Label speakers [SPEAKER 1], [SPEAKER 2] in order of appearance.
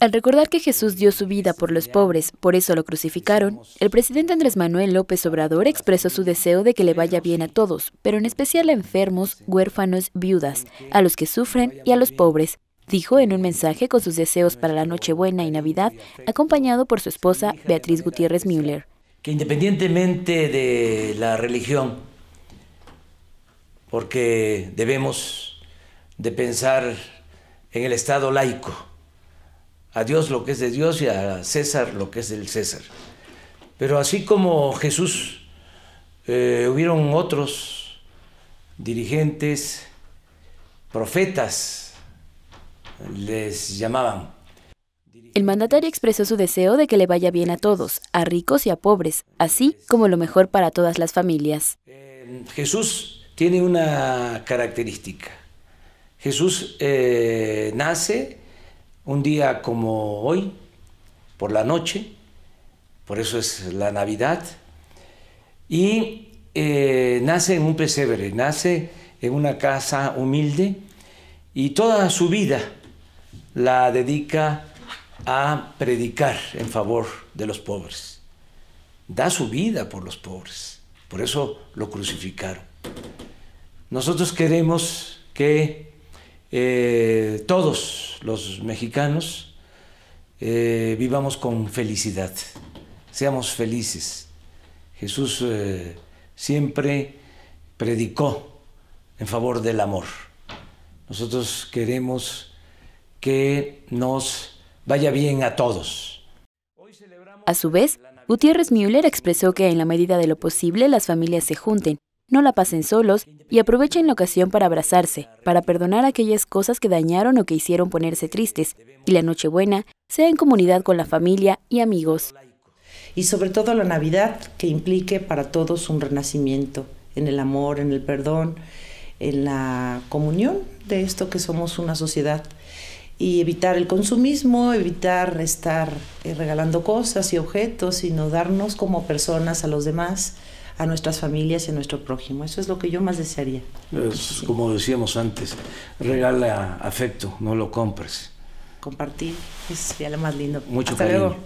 [SPEAKER 1] Al recordar que Jesús dio su vida por los pobres, por eso lo crucificaron, el presidente Andrés Manuel López Obrador expresó su deseo de que le vaya bien a todos, pero en especial a enfermos, huérfanos, viudas, a los que sufren y a los pobres, dijo en un mensaje con sus deseos para la Nochebuena y Navidad, acompañado por su esposa Beatriz Gutiérrez Müller.
[SPEAKER 2] Que independientemente de la religión, porque debemos de pensar en el Estado laico, a Dios lo que es de Dios y a César lo que es del César. Pero así como Jesús, eh, hubieron otros dirigentes, profetas, les llamaban.
[SPEAKER 1] El mandatario expresó su deseo de que le vaya bien a todos, a ricos y a pobres, así como lo mejor para todas las familias.
[SPEAKER 2] Eh, Jesús tiene una característica. Jesús eh, nace un día como hoy, por la noche, por eso es la Navidad, y eh, nace en un pesebre, nace en una casa humilde y toda su vida la dedica a predicar en favor de los pobres. Da su vida por los pobres, por eso lo crucificaron. Nosotros queremos que eh, todos los mexicanos eh, vivamos con felicidad, seamos felices. Jesús eh, siempre predicó en favor del amor. Nosotros queremos que nos vaya bien a todos.
[SPEAKER 1] A su vez, Gutiérrez Müller expresó que en la medida de lo posible las familias se junten no la pasen solos y aprovechen la ocasión para abrazarse, para perdonar aquellas cosas que dañaron o que hicieron ponerse tristes, y la Nochebuena sea en comunidad con la familia y amigos. Y sobre todo la Navidad,
[SPEAKER 3] que implique para todos un renacimiento en el amor, en el perdón, en la comunión de esto que somos una sociedad y evitar el consumismo, evitar estar eh, regalando cosas y objetos, sino darnos como personas a los demás a nuestras familias y a nuestro prójimo. Eso es lo que yo más desearía.
[SPEAKER 2] como decíamos antes, regala afecto, no lo compres.
[SPEAKER 3] Compartir es lo más lindo. Mucho Hasta cariño.